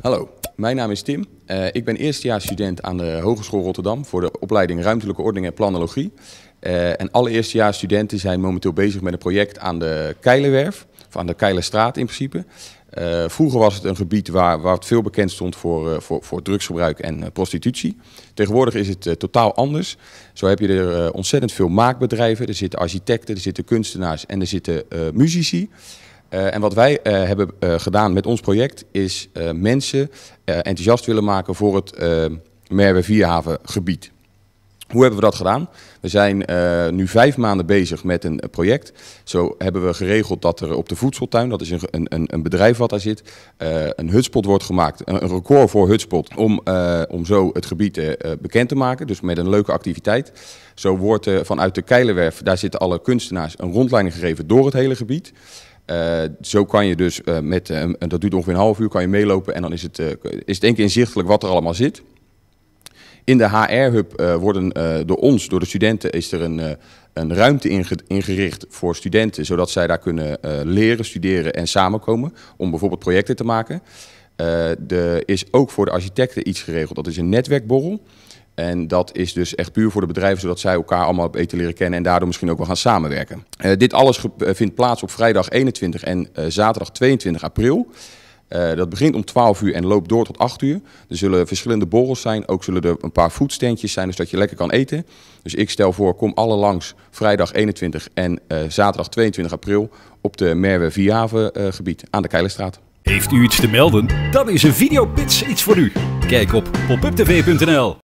Hallo, mijn naam is Tim. Eh, ik ben eerstejaarsstudent aan de Hogeschool Rotterdam voor de opleiding Ruimtelijke Ordening en Planologie. Eh, en alle eerstejaarsstudenten zijn momenteel bezig met een project aan de Keilenwerf, of aan de Keilerstraat in principe. Eh, vroeger was het een gebied waar, waar het veel bekend stond voor, voor, voor drugsgebruik en prostitutie. Tegenwoordig is het totaal anders. Zo heb je er ontzettend veel maakbedrijven, er zitten architecten, er zitten kunstenaars en er zitten muzici. Eh, en wat wij eh, hebben eh, gedaan met ons project is mensen enthousiast willen maken voor het Merwe gebied. Hoe hebben we dat gedaan? We zijn nu vijf maanden bezig met een project. Zo hebben we geregeld dat er op de voedseltuin, dat is een, een, een bedrijf wat daar zit, een hutspot wordt gemaakt. Een, record voor hutspot om, om zo het gebied bekend te maken. Dus met een leuke activiteit. Zo wordt vanuit de Keilerwerf, daar zitten alle kunstenaars, een rondleiding gegeven door het hele gebied. Eh, zo kan je dus eh, met, eh, dat duurt ongeveer een half uur, kan je meelopen en dan is het, is het één keer inzichtelijk wat er allemaal zit. In de HR-hub worden door ons, door de studenten, is er een, een ruimte ingericht voor studenten, zodat zij daar kunnen leren, studeren en samenkomen om bijvoorbeeld projecten te maken. er is ook voor de architecten iets geregeld, dat is een netwerkborrel. En dat is dus echt puur voor de bedrijven, zodat zij elkaar allemaal eten leren kennen en daardoor misschien ook wel gaan samenwerken. Eh, dit alles eh, vindt plaats op vrijdag 21 en eh, zaterdag 22 april. dat begint om 12 uur en loopt door tot 8 uur. Er zullen verschillende borrels zijn, ook zullen er een paar foodstandjes zijn, zodat dus je lekker kan eten. Dus ik stel voor, kom alle langs vrijdag 21 en zaterdag 22 april op de Merwe Vierhavengebied gebied aan de Keilerstraat. Heeft u iets te melden? Dan is een videopits iets voor u. Kijk op popuptv.nl